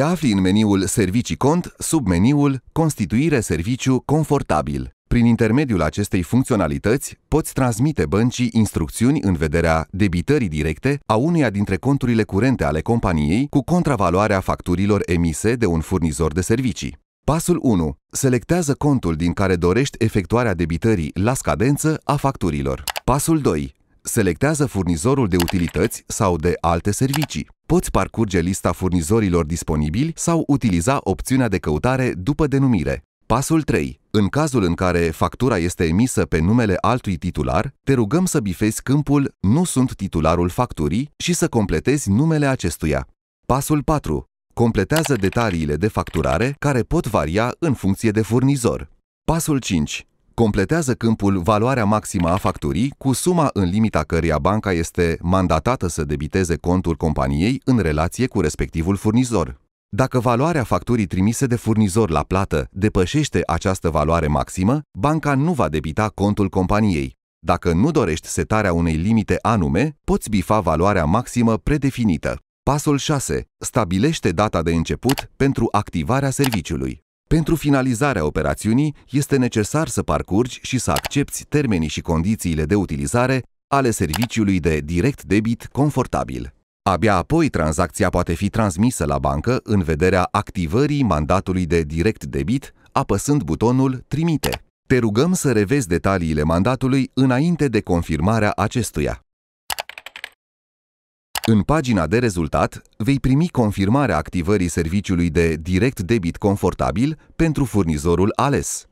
Te afli în meniul Servicii cont sub meniul Constituire serviciu confortabil. Prin intermediul acestei funcționalități, poți transmite băncii instrucțiuni în vederea debitării directe a uneia dintre conturile curente ale companiei cu contravaloarea facturilor emise de un furnizor de servicii. Pasul 1. Selectează contul din care dorești efectuarea debitării la scadență a facturilor. Pasul 2. Selectează furnizorul de utilități sau de alte servicii. Poți parcurge lista furnizorilor disponibili sau utiliza opțiunea de căutare după denumire. Pasul 3. În cazul în care factura este emisă pe numele altui titular, te rugăm să bifezi câmpul Nu sunt titularul facturii și să completezi numele acestuia. Pasul 4. Completează detaliile de facturare care pot varia în funcție de furnizor. Pasul 5. Completează câmpul valoarea maximă a facturii cu suma în limita căreia banca este mandatată să debiteze contul companiei în relație cu respectivul furnizor. Dacă valoarea facturii trimise de furnizor la plată depășește această valoare maximă, banca nu va debita contul companiei. Dacă nu dorești setarea unei limite anume, poți bifa valoarea maximă predefinită. Pasul 6. Stabilește data de început pentru activarea serviciului. Pentru finalizarea operațiunii, este necesar să parcurgi și să accepti termenii și condițiile de utilizare ale serviciului de direct debit confortabil. Abia apoi tranzacția poate fi transmisă la bancă în vederea activării mandatului de direct debit, apăsând butonul Trimite. Te rugăm să revezi detaliile mandatului înainte de confirmarea acestuia. În pagina de rezultat vei primi confirmarea activării serviciului de direct debit confortabil pentru furnizorul ales.